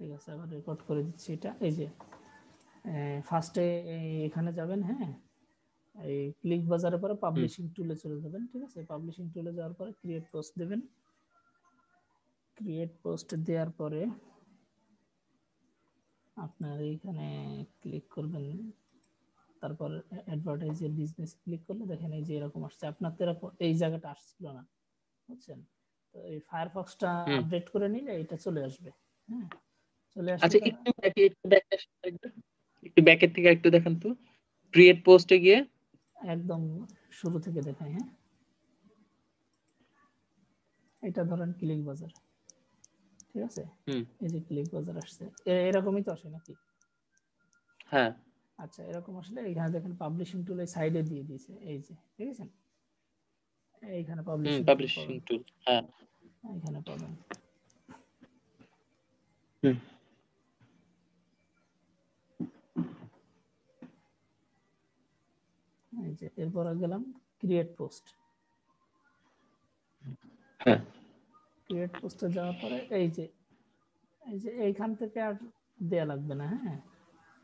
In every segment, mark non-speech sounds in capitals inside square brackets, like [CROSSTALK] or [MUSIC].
ঠিক আছে আবার রেকর্ড করে দিচ্ছি এটা এই যে ফার্স্টে এখানে যাবেন হ্যাঁ এই ক্লিক বাজারের পরে পাবলিশিং টুলে চলে যাবেন ঠিক আছে পাবলিশিং টুলে যাওয়ার পরে ক্রিয়েট পোস্ট দেবেন ক্রিয়েট পোস্ট দেওয়ার পরে আপনার এইখানে ক্লিক করবেন তারপর অ্যাডভার্টাইজের বিজনেস ক্লিক করলে দেখেন এই যে এরকম আসছে আপনার তো এরকম এই জায়গাটা আসছিল না বুঝছেন তো এই ফায়ারফক্সটা আপডেট করে নিলে এটা চলে আসবে হ্যাঁ আচ্ছা, হ্যাঁ। এরকমই তো আসে নাকি হ্যাঁ আচ্ছা এরকম আসলে এখানে দেখেন পাবলিশিং টুল এই সাইডে দিয়ে দিয়েছে এই যে ঠিক আছে এইখানে পাবলিশিং টুল হ্যাঁ এখানে পাবেন হুম এরপর গেলাম ক্রিয়েট পোস্ট ক্রিয়েট পোস্টে যাওয়ার পরে এই যে এই যে এইখান থেকে আর দেয়া লাগবে না হ্যাঁ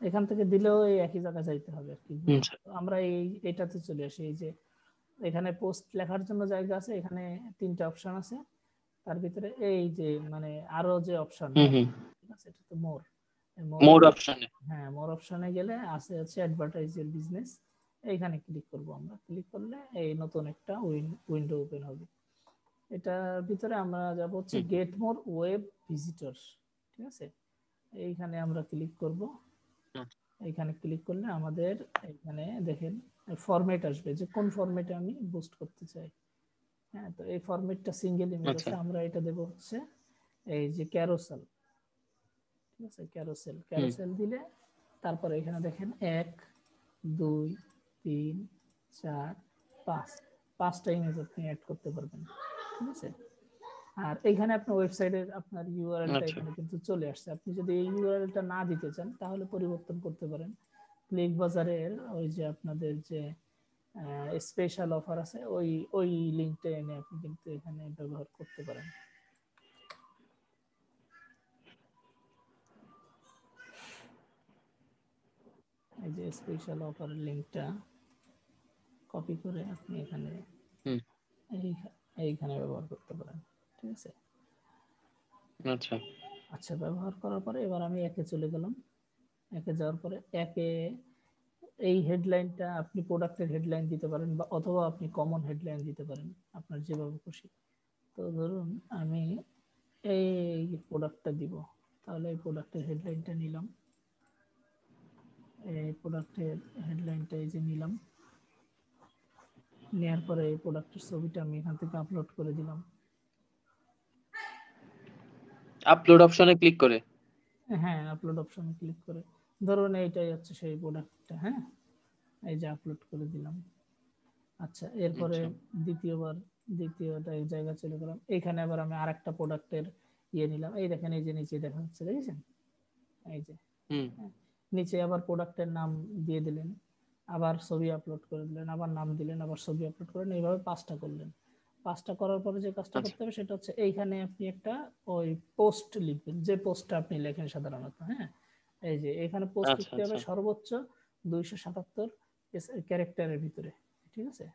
এখান থেকে দিলেও এই একই জায়গা যাইতে হবে আর কি আমরা এই এটাতে চলে আসি এই যে এখানে পোস্ট লেখার জন্য জায়গা আছে এখানে তিনটে অপশন আছে তার ভিতরে এই যে মানে আরো যে অপশন আছে এটা তো মোর মোর অপশনে হ্যাঁ মোর অপশনে গেলে আছে হচ্ছে অ্যাডভার্টাইজ বিজনেস এখানে ক্লিক করব আমরা ক্লিক করলে এই নতুন একটা উইন্ডো ওপেন হবে এটার ভিতরে আমরা যাব হচ্ছে গেট মোর ওয়েব ভিজিটর ঠিক আছে এইখানে আমরা ক্লিক করব এইখানে ক্লিক করলে আমাদের এখানে দেখেন ফরম্যাট আসবে যে কোন ফরম্যাটে আমি বুস্ট করতে চাই হ্যাঁ তো এই ফরম্যাটটা সিঙ্গেল ইমেজ আছে আমরা এটা দেব হচ্ছে এই যে ক্যারোসেল ঠিক আছে ক্যারোসেল ক্যারোসেল দিলে তারপরে এখানে দেখেন এক দুই তিন চার পাঁচ পাঁচটা ইমেজ আপনি অ্যাড করতে পারবেন ঠিক আছে আর এখানে আপনার ওয়েবসাইটের আপনার ইউআরএলটা আচ্ছা। এখানে কিন্তু চলে আসছে আপনি যদি এই ইউআরএলটা না দিতে চান তাহলে পরিবর্তন করতে পারেন ক্লিক বাজারের ওই যে আপনাদের যে স্পেশাল অফার আছে ওই ওই লিঙ্কটা এনে আপনি কিন্তু এখানে ব্যবহার করতে পারেন এই যে স্পেশাল অফার লিংকটা কপি করে আপনি এখানে এইখানে ব্যবহার করতে পারেন ঠিক আছে আচ্ছা আচ্ছা ব্যবহার করার পরে এবার আমি একে চলে গেলাম একে যাওয়ার পরে একে এই হেডলাইনটা আপনি প্রোডাক্টের হেডলাইন দিতে পারেন বা অথবা আপনি কমন হেডলাইন দিতে পারেন আপনার যেভাবে খুশি তো ধরুন আমি এই প্রোডাক্টটা দিব তাহলে এই প্রোডাক্টের হেডলাইনটা নিলাম এই প্রোডাক্টের হেডলাইনটা এই যে নিলাম নেওয়ার পরে এই প্রোডাক্টের ছবিটা আমি এখান থেকে আপলোড করে দিলাম আপলোড অপশনে ক্লিক করে হ্যাঁ আপলোড অপশনে ক্লিক করে ধরুন এইটাই হচ্ছে সেই প্রোডাক্টটা হ্যাঁ এই যে আপলোড করে দিলাম আচ্ছা এরপরে আচ্ছা। দ্বিতীয়বার দ্বিতীয়টা এই জায়গা চলে গেলাম এখানে আবার আমি আরেকটা প্রোডাক্টের ইয়ে নিলাম এই দেখেন এই যে নিচে দেখা যাচ্ছে দেখেছেন এই যে হুম হ্যাঁ, নিচে আবার প্রোডাক্টের নাম দিয়ে দিলেন আবার ছবি আপলোড করে দিলেন আবার নাম দিলেন আবার ছবি আপলোড করেন এইভাবে পাঁচটা করলেন পাঁচটা করার পরে যে কাজটা আচ্ছা। করতে হবে সেটা হচ্ছে এইখানে আপনি একটা ওই পোস্ট লিখবেন যে পোস্টটা আপনি লেখেন সাধারণত হ্যাঁ এই যে এখানে পোস্ট আচ্ছা, লিখতে হবে আচ্ছা। সর্বোচ্চ দুইশো সাতাত্তর ক্যারেক্টারের ভিতরে ঠিক আছে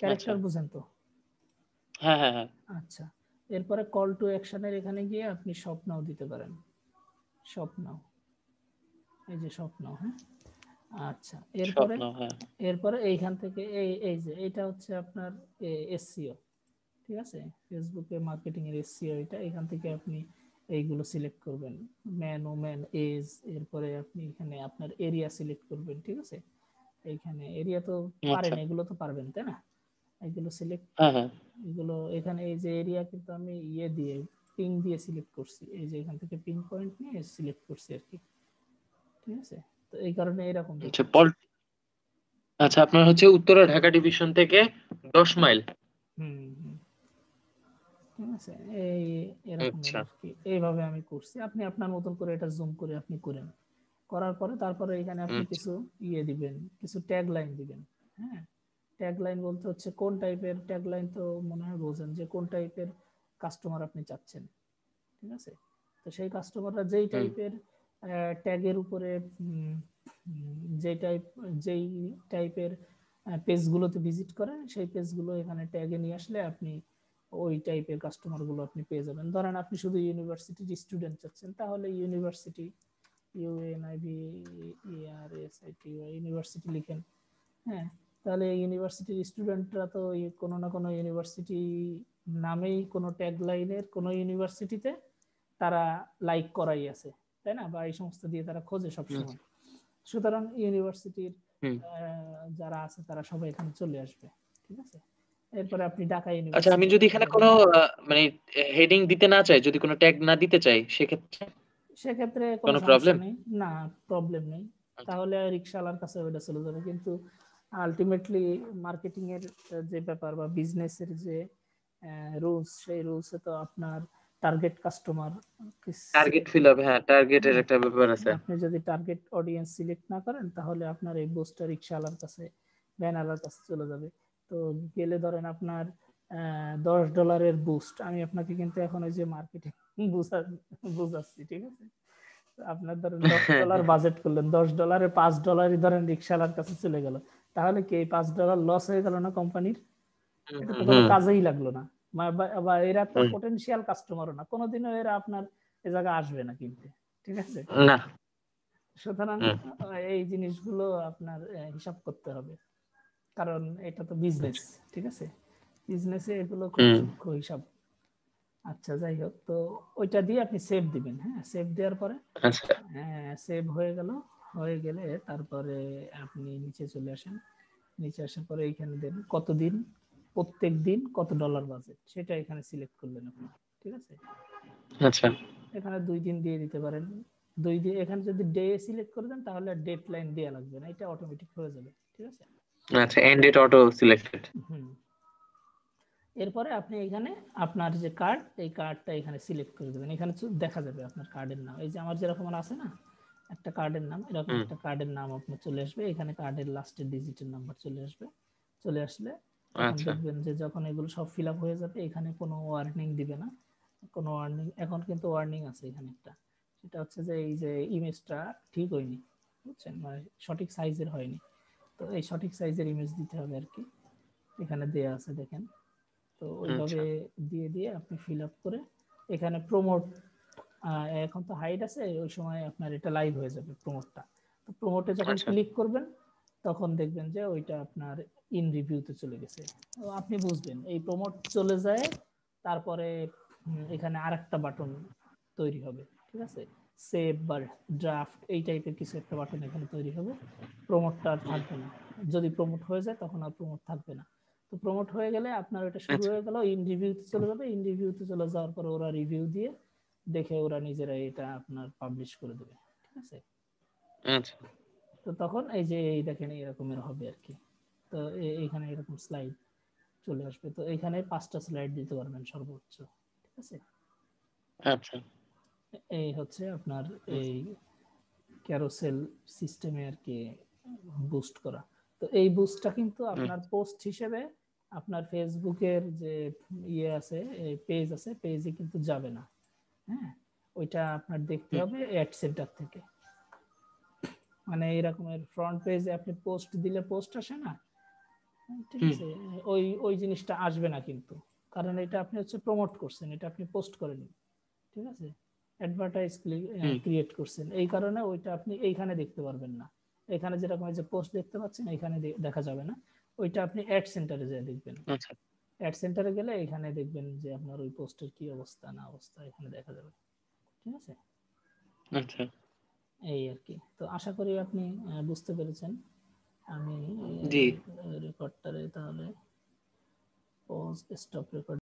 ক্যারেক্টার বুঝেন তো হ্যাঁ, হ্যাঁ, হ্যাঁ। আচ্ছা এরপরে কল টু অ্যাকশনের এখানে গিয়ে আপনি স্বপ্নও দিতে পারেন স্বপ্নও এই যে স্বপ্ন হ্যাঁ আচ্ছা এরপরে হ্যাঁ। এরপরে এইখান থেকে এই এই যে এটা হচ্ছে আপনার এসসিও ঠিক আছে ফেসবুকে মার্কেটিং এর এসসিও এটা এখান থেকে আপনি এইগুলো সিলেক্ট করবেন ম্যান ও ম্যান এজ এরপরে আপনি এখানে আপনার এরিয়া সিলেক্ট করবেন ঠিক আছে এইখানে এরিয়া তো পারেন আচ্ছা। এগুলো তো পারবেন তাই না এগুলো সিলেক্ট হ্যাঁ, হ্যাঁ। এগুলো এখানে এই যে এরিয়া কিন্তু আমি ইয়ে দিয়ে পিং দিয়ে সিলেক্ট করছি এই যে এখান থেকে পিং পয়েন্ট নিয়ে সিলেক্ট করছি আর কি এই কারণে এরকম আচ্ছা আচ্ছা আপনার হচ্ছে উত্তরা ঢাকা ডিভিশন থেকে মাইল আচ্ছা। এইভাবে আমি করছি আপনি আপনার মতন করে এটা জুম করে আপনি করেন করার পরে তারপরে এখানে আপনি আচ্ছা। কিছু ইয়ে দিবেন কিছু ট্যাগ লাইন দিবেন হ্যাঁ ট্যাগ লাইন বলতে হচ্ছে কোন টাইপের ট্যাগ লাইন তো মনে হয় বোঝেন যে কোন টাইপের কাস্টমার আপনি চাচ্ছেন ঠিক আছে তো সেই কাস্টমাররা যেই টাইপের ট্যাগের উপরে যে টাইপ যেই টাইপের পেজগুলোতে ভিজিট করেন সেই পেজগুলো এখানে ট্যাগে নিয়ে আসলে আপনি ওই টাইপের কাস্টমারগুলো আপনি পেয়ে যাবেন ধরেন আপনি শুধু ইউনিভার্সিটির স্টুডেন্ট চাচ্ছেন তাহলে university UNIV R S I T university লিখেন হ্যাঁ তাহলে ইউনিভার্সিটির স্টুডেন্টরা তো কোনো না কোনো ইউনিভার্সিটি নামেই কোনো ট্যাগ লাইনের কোনো ইউনিভার্সিটিতে তারা লাইক করাই আছে তাই না বা এই সমস্ত দিয়ে তারা খোঁজে সবসময় সুতরাং ইউনিভার্সিটির যারা আছে তারা সবাই এখানে চলে আসবে ঠিক আছে এরপরে আপনি ঢাকা ইউনিভার্সিটি আচ্ছা আমি যদি এখানে কোনো মানে হেডিং দিতে না চাই যদি কোনো ট্যাগ না দিতে চাই সেক্ষেত্রে সেক্ষেত্রে কোনো প্রবলেম নেই না প্রবলেম নেই আচ্ছা। তাহলে রিক্সাওয়ালার কাছে ওইটা চলে যাবে কিন্তু আলটিমেটলি মার্কেটিং এর যে ব্যাপার বা বিজনেসের যে রুলস সেই রুলসে তো আপনার target customer target fill up হ্যাঁ টার্গেটের হ্যাঁ। একটা ব্যাপার আছে আপনি যদি টার্গেট অডিয়েন্স সিলেক্ট না করেন তাহলে আপনার এই বুস্টার রিকশালার কাছে ব্যানালার কাছে চলে যাবে তো গেলে ধরেন আপনার দশ ডলারের বুস্ট আমি আপনাকে কিন্তু এখন ওই যে মার্কেটে [LAUGHS] বুঝাচ্ছি ঠিক আছে আপনার ধরেন দশ ডলার [LAUGHS] বাজেট করলেন দশ ডলারে পাঁচ ডলারই ধরেন রিকশালার কাছে চলে গেল তাহলে কি পাঁচ ডলার লস হয়ে গেল না কোম্পানির কাজেই লাগলো না বা এরা তো পটেনশিয়াল কাস্টমারও না কোনোদিনও এরা আপনার এ জায়গায় আসবে না কিনতে ঠিক আছে না সুতরাং এই জিনিসগুলো আপনার হিসাব করতে হবে কারণ এটা তো বিজনেস ঠিক আছে বিজনেসে এগুলো খুব সূক্ষ্ম হিসাব আচ্ছা যাই হোক তো ওইটা দিয়ে আপনি সেভ দিবেন হ্যাঁ সেভ দেওয়ার পরে সেভ আচ্ছা। হ্যাঁ, হয়ে গেল হয়ে গেলে তারপরে আপনি নিচে চলে আসেন নিচে আসার পরে এইখানে দেন কতদিন প্রত্যেক দিন কত ডলার বাজেট সেটা এখানে সিলেক্ট করলেন আপনি ঠিক আছে আচ্ছা এখানে দুই দিন দিয়ে দিতে পারেন দুই দিন এখানে যদি ডে সিলেক্ট করে দেন তাহলে ডেট লাইন লাগবে না এটা অটোমেটিক হয়ে যাবে ঠিক আছে আচ্ছা এন্ড ডেট অটো সিলেক্টেড এরপরে আপনি এখানে আপনার যে কার্ড এই কার্ডটা এখানে সিলেক্ট করে দেবেন এখানে দেখা যাবে আপনার কার্ডের নাম এই যে আমার যেরকম আছে না একটা কার্ডের নাম এরকম একটা কার্ডের নাম আপনার চলে আসবে এখানে কার্ডের লাস্টের ডিজিটের নাম্বার চলে আসবে চলে আসলে তখন আচ্ছা। দেখবেন যে যখন এগুলো সব ফিল আপ হয়ে যাবে এখানে কোনো ওয়ার্নিং দিবে না কোনো ওয়ার্নিং এখন কিন্তু ওয়ার্নিং আছে এখানে একটা সেটা হচ্ছে যে এই যে ইমেজটা ঠিক হয়নি বুঝছেন মানে সঠিক সাইজের হয়নি তো এই সঠিক সাইজের ইমেজ দিতে হবে আর কি এখানে দেয়া আছে দেখেন তো ওইভাবে আচ্ছা। দিয়ে দিয়ে আপনি ফিল আপ করে এখানে প্রমোট এখন তো হাইট আছে ওই সময় আপনার এটা লাইভ হয়ে যাবে প্রমোটটা তো প্রমোটে যখন ক্লিক আচ্ছা। করবেন তখন দেখবেন যে ওইটা আপনার ইন রিভিউতে চলে গেছে আপনি বুঝবেন এই প্রমোট চলে যায় তারপরে এখানে আরেকটা বাটন তৈরি হবে ঠিক আছে সেভ বা ড্রাফট এই টাইপের কিছু একটা বাটন এখানে তৈরি হবে প্রমোটটা আর থাকবে না যদি প্রমোট হয়ে যায় তখন আর প্রমোট থাকবে না তো প্রমোট হয়ে গেলে আপনার এটা শুরু আচ্ছা। হয়ে গেল ইন রিভিউতে চলে যাবে ইন রিভিউতে চলে যাওয়ার পরে ওরা রিভিউ দিয়ে দেখে ওরা নিজেরা এটা আপনার পাবলিশ করে দেবে ঠিক আছে আচ্ছা তো তখন এই যে এই দেখেন এরকমের হবে আর কি তো এখানে এরকম স্লাইড চলে আসবে তো এখানে পাঁচটা স্লাইড দিতে পারবেন সর্বোচ্চ ঠিক আছে আচ্ছা এই হচ্ছে আপনার এই ক্যারোসেল সিস্টেমে আর কি বুস্ট করা তো এই বুস্টটা কিন্তু আপনার পোস্ট হিসেবে আপনার ফেসবুকের যে ইয়ে আছে পেজ আছে পেজে কিন্তু যাবে না হ্যাঁ ওইটা আপনার দেখতে হবে অ্যাড সেন্টার থেকে মানে এরকমের ফ্রন্ট পেজে আপনি পোস্ট দিলে পোস্ট আসে না ওই ওই জিনিসটা আসবে না কিন্তু কারণ এটা আপনি হচ্ছে প্রমোট করছেন এটা আপনি পোস্ট ঠিক আছে অ্যাডভার্টাইজ ক্রিয়েট করছেন এই কারণে ওইটা আপনি এইখানে দেখতে পারবেন না এখানে যেরকম যে পোস্ট দেখতে পাচ্ছেন এখানে দেখা যাবে না ওইটা আপনি অ্যাড সেন্টারে যেয়ে দেখবেন অ্যাড আচ্ছা। সেন্টারে গেলে এখানে দেখবেন যে আপনার ওই পোস্টের কি অবস্থা না অবস্থা এখানে দেখা যাবে ঠিক আছে আচ্ছা এই আর কি তো আশা করি আপনি বুঝতে পেরেছেন আমি রেকর্ডটারে তাহলে পজ স্টপ রেকর্ড